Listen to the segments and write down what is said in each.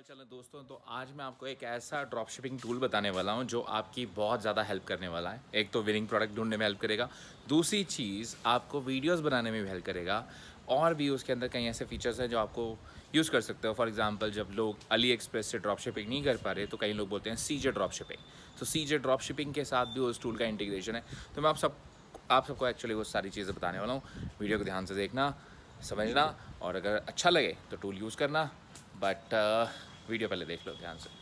चाल है दोस्तों तो आज मैं आपको एक ऐसा ड्रॉप शिपिंग टूल बताने वाला हूँ जो आपकी बहुत ज़्यादा हेल्प करने वाला है एक तो विनिंग प्रोडक्ट ढूंढने में हेल्प करेगा दूसरी चीज़ आपको वीडियोस बनाने में भी हेल्प करेगा और भी उसके अंदर कई ऐसे फीचर्स हैं जो आपको यूज़ कर सकते हो फॉर एग्जाम्पल जब लोग अली एक्सप्रेस से ड्रॉप शिपिंग नहीं कर पा रहे तो कई लोग बोलते हैं सी जे ड्रॉप शिपिंग तो सी जे ड्रॉप शिपिंग के साथ भी उस टूल का इंटीग्रेशन है तो मैं आप सब आप सबको एक्चुअली वो सारी चीज़ें बताने वाला हूँ वीडियो को ध्यान से देखना समझना और अगर अच्छा लगे तो टूल यूज़ करना बट वीडियो uh, पहले देख लो ध्यान से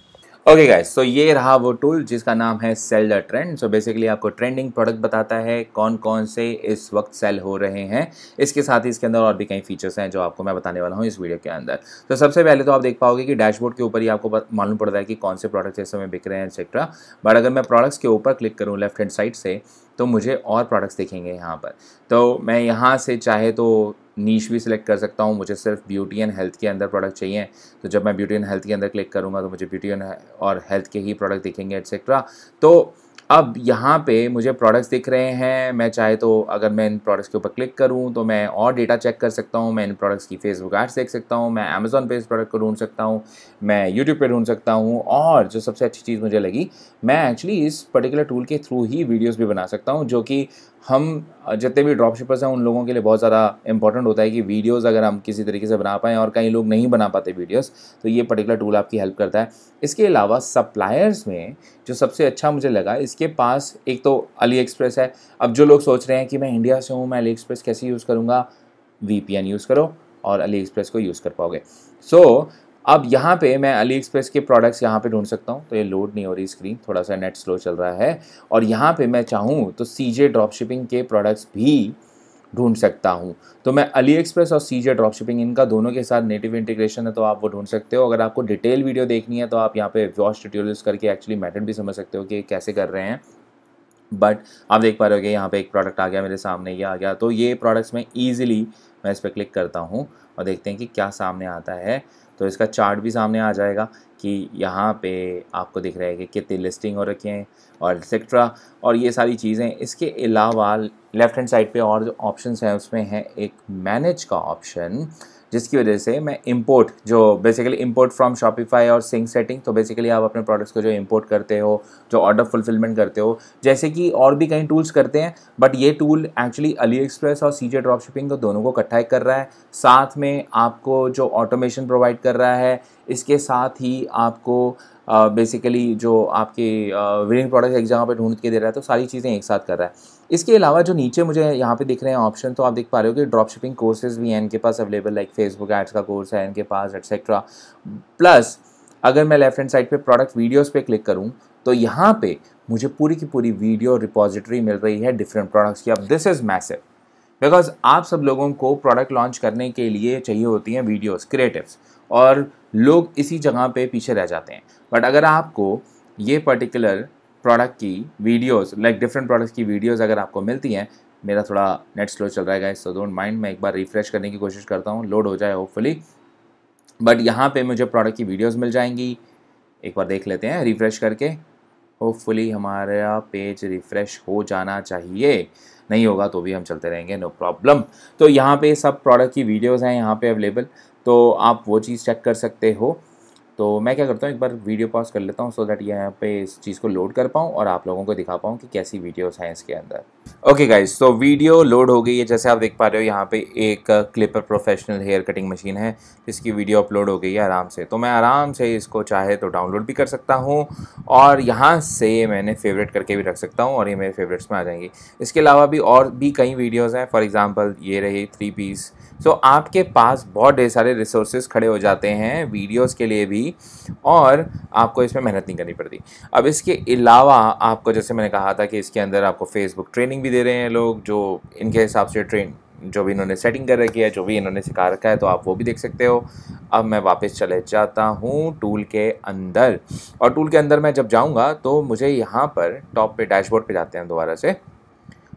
ओके गाइस सो ये रहा वो टूल जिसका नाम है sell the trend so basically आपको ट्रेंडिंग प्रोडक्ट बताता है कौन कौन से इस वक्त सेल हो रहे हैं इसके साथ ही इसके अंदर और भी कई फीचर्स हैं जो आपको मैं बताने वाला हूँ इस वीडियो के अंदर तो so, सबसे पहले तो आप देख पाओगे कि डैशबोर्ड के ऊपर ही आपको मालूम पड़ रहा है कि कौन से प्रोडक्ट्स इस समय बिक रहे हैं एक्सेट्रा बट अगर मैं प्रोडक्ट्स के ऊपर क्लिक करूँ लेफ्ट हैंड साइड से तो मुझे और प्रोडक्ट्स दिखेंगे यहाँ पर तो मैं यहाँ से चाहे तो नीच भी सिलेक्ट कर सकता हूँ मुझे सिर्फ ब्यूटी एंड हेल्थ के अंदर प्रोडक्ट चाहिए तो जब मैं ब्यूटी एंड हेल्थ के अंदर क्लिक करूँगा तो मुझे ब्यूटी और हेल्थ के ही प्रोडक्ट दिखेंगे एट्सेट्रा तो अब यहाँ पे मुझे प्रोडक्ट्स दिख रहे हैं मैं चाहे तो अगर मैं इन प्रोडक्ट्स के ऊपर क्लिक करूँ तो मैं और डेटा चेक कर सकता हूँ मैं इन प्रोडक्ट्स की फेसबुक एड्स देख सकता हूँ मैं अमेज़ॉन पे इस प्रोडक्ट को ढूंढ सकता हूँ मैं यूट्यूब पे ढूंढ सकता हूँ और जो सबसे अच्छी चीज़ मुझे लगी मैं एक्चुअली इस पर्टिकुलर टूल के थ्रू ही वीडियोज़ भी बना सकता हूँ जो कि हम जितने भी ड्रॉप शिपर्स हैं उन लोगों के लिए बहुत ज़्यादा इंपॉर्टेंट होता है कि वीडियोस अगर हम किसी तरीके से बना पाएँ और कई लोग नहीं बना पाते वीडियोस तो ये पर्टिकुलर टूल आपकी हेल्प करता है इसके अलावा सप्लायर्स में जो सबसे अच्छा मुझे लगा इस इसके पास एक तो अली एक्सप्रेस है अब जो लोग सोच रहे हैं कि मैं इंडिया से हूँ मैं अली एक्सप्रेस कैसे यूज़ करूँगा वी यूज़ करो और अली एक्सप्रेस को यूज़ कर पाओगे सो so, अब यहाँ पे मैं अली एक्सप्रेस के प्रोडक्ट्स यहाँ पे ढूंढ सकता हूँ तो ये लोड नहीं हो रही स्क्रीन थोड़ा सा नेट स्लो चल रहा है और यहाँ पे मैं चाहूँ तो सी जे ड्रॉप शिपिंग के प्रोडक्ट्स भी ढूंढ सकता हूँ तो मैं अली एक्सप्रेस और सीजे ड्रॉप शिपिंग इनका दोनों के साथ नेटिव इंटीग्रेशन है तो आप वो ढूंढ सकते हो अगर आपको डिटेल वीडियो देखनी है तो आप यहाँ पे वॉश ट्यूटोरियल्स करके एक्चुअली मैटर भी समझ सकते हो कि कैसे कर रहे हैं बट आप देख पा रहे हो कि यहाँ पे एक प्रोडक्ट आ गया मेरे सामने ये आ गया तो ये प्रोडक्ट्स मैं ईजिली मैं इस पर क्लिक करता हूँ और देखते हैं कि क्या सामने आता है तो इसका चार्ट भी सामने आ जाएगा कि यहाँ पे आपको दिख रहा है कि कितनी लिस्टिंग हो रखी है और एक्सेट्रा और ये सारी चीज़ें इसके अलावा लेफ़्ट हैंड साइड पे और जो ऑप्शन हैं उसमें है एक मैनेज का ऑप्शन जिसकी वजह से मैं इम्पोर्ट जो बेसिकली इम्पोर्ट फ्रॉम शॉपिफाई और सिंक सेटिंग तो बेसिकली आप अपने प्रोडक्ट्स को जो इम्पोर्ट करते हो जो ऑर्डर फुलफिलमेंट करते हो जैसे कि और भी कई टूल्स करते हैं बट ये टूल एक्चुअली अली एक्सप्रेस और सी जे ड्रॉप शिपिंग को दोनों को इकट्ठा कर रहा है साथ में आपको जो ऑटोमेशन प्रोवाइड कर रहा है इसके साथ ही आपको बेसिकली जो आपके विनिंग प्रोडक्ट एक जगह पर ढूंढ के दे रहा है तो सारी चीज़ें एक साथ कर रहा है इसके अलावा जो नीचे मुझे यहाँ पे दिख रहे हैं ऑप्शन तो आप देख पा रहे हो कि ड्रॉप शिपिंग कोर्सेज भी हैं इनके पास अवेलेबल लाइक फेसबुक एड्स का कोर्स है इनके पास एट्सेट्रा प्लस अगर मैं लेफ्ट हैंड साइड पे प्रोडक्ट वीडियोस पे क्लिक करूँ तो यहाँ पे मुझे पूरी की पूरी वीडियो रिपोजिटरी मिल रही है डिफरेंट प्रोडक्ट्स की अब दिस इज़ मैसिव बिकॉज आप सब लोगों को प्रोडक्ट लॉन्च करने के लिए चाहिए होती हैं वीडियोज़ क्रिएटिव्स और लोग इसी जगह पे पीछे रह जाते हैं बट अगर आपको ये पर्टिकुलर प्रोडक्ट की वीडियोस लाइक डिफरेंट प्रोडक्ट्स की वीडियोस अगर आपको मिलती हैं मेरा थोड़ा नेट स्लो चल रहा है सो डोंट माइंड मैं एक बार रिफ्रेश करने की कोशिश करता हूँ लोड हो जाए होपफुली बट यहाँ पे मुझे प्रोडक्ट की वीडियोस मिल जाएंगी एक बार देख लेते हैं रिफ्रेश करके होपफुली हमारा पेज रिफ़्रेश हो जाना चाहिए नहीं होगा तो भी हम चलते रहेंगे नो no प्रॉब्लम तो यहाँ पे सब प्रोडक्ट की वीडियोस हैं यहाँ पे अवेलेबल तो आप वो चीज़ चेक कर सकते हो तो मैं क्या करता हूँ एक बार वीडियो पॉज कर लेता हूँ सो दैट यहाँ पे इस चीज़ को लोड कर पाऊँ और आप लोगों को दिखा पाऊँ कि कैसी वीडियोस हैं इसके अंदर ओके गाइस तो वीडियो लोड हो गई है जैसे आप देख पा रहे हो यहाँ पे एक clipper professional hair cutting machine है जिसकी वीडियो अपलोड हो गई है आराम से तो मैं आराम से इसको चाहे तो डाउनलोड भी कर सकता हूँ और यहाँ से मैंने फेवरेट करके भी रख सकता हूँ और ये मेरे फेवरेट्स में आ जाएंगी इसके अलावा भी और भी कई वीडियोज़ हैं फॉर एग्ज़ाम्पल ये रही थ्री पीस सो so, आपके पास बहुत ढेर सारे रिसोर्सेज खड़े हो जाते हैं वीडियोस के लिए भी और आपको इसमें मेहनत नहीं करनी पड़ती अब इसके अलावा आपको जैसे मैंने कहा था कि इसके अंदर आपको फेसबुक ट्रेनिंग भी दे रहे हैं लोग जो इनके हिसाब से ट्रेन जो भी इन्होंने सेटिंग कर रखी है जो भी इन्होंने सिखा रखा है तो आप वो भी देख सकते हो अब मैं वापस चले जाता हूँ टूल के अंदर और टूल के अंदर मैं जब जाऊँगा तो मुझे यहाँ पर टॉप पे डैशबोर्ड पे जाते हैं दोबारा से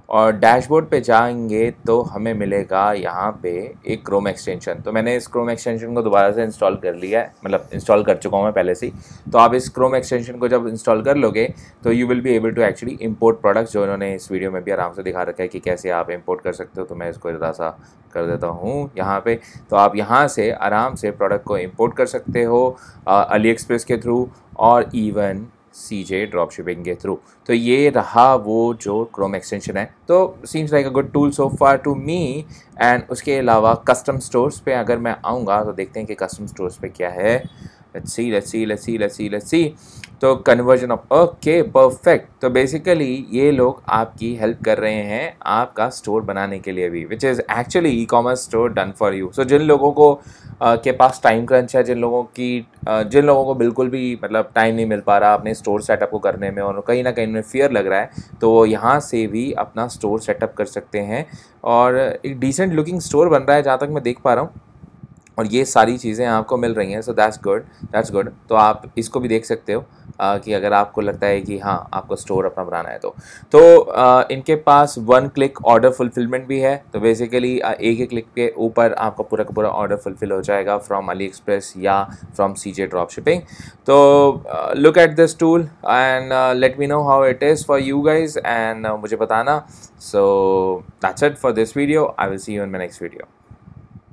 और डैशबोर्ड पे जाएंगे तो हमें मिलेगा यहाँ पे एक क्रोम एक्सटेंशन तो मैंने इस क्रोम एक्सटेंशन को दोबारा से इंस्टॉल कर लिया है मतलब इंस्टॉल कर चुका हूँ मैं पहले से ही तो आप इस क्रोम एक्सटेंशन को जब इंस्टॉल कर लोगे तो you will be able to actually import products जो इन्होंने इस वीडियो में भी आराम से दिखा रखा है कि कैसे आप इम्पोर्ट कर सकते हो तो मैं इसको जरा सा कर देता हूँ यहाँ पर तो आप यहाँ से आराम से प्रोडक्ट को इम्पोर्ट कर सकते हो अली एक्सप्रेस के थ्रू और even C J drop shipping के थ्रू तो ये रहा वो जो क्रोम एक्सटेंशन है तो seems like a good tool so far to me and उसके अलावा कस्टम स्टोर्स पे अगर मैं आऊँगा तो देखते हैं कि कस्टम स्टोर्स पे क्या है let's see let's see let's see let's see let's see तो कन्वर्जन ऑफ ओके परफेक्ट तो बेसिकली ये लोग आपकी हेल्प कर रहे हैं आपका स्टोर बनाने के लिए भी which is actually e commerce store done for you so जिन लोगों को uh, के पास टाइम क्रंच है जिन लोगों की uh, जिन लोगों को बिल्कुल भी मतलब टाइम नहीं मिल पा रहा अपने स्टोर सेटअप को करने में और कहीं ना कहीं उन्हें फियर लग रहा है तो वो यहाँ से भी अपना स्टोर सेटअप कर सकते हैं और एक डिसेंट लुकिंग स्टोर बन रहा है जहाँ तक मैं देख पा रहा हूँ और ये सारी चीज़ें आपको मिल रही हैं so that's good that's good तो आप इसको भी देख सकते हो आ, कि अगर आपको लगता है कि हाँ आपको स्टोर अपना बनाना है तो तो आ, इनके पास वन क्लिक ऑर्डर फुलफिलमेंट भी है तो बेसिकली एक ही क्लिक के ऊपर आपका पूरा का पूरा ऑर्डर फुलफिल हो जाएगा फ्रॉम अली एक्सप्रेस या from C J drop shipping तो look at this tool and let me know how it is for you guys and मुझे बताना so that's it for this video I will see you in my next video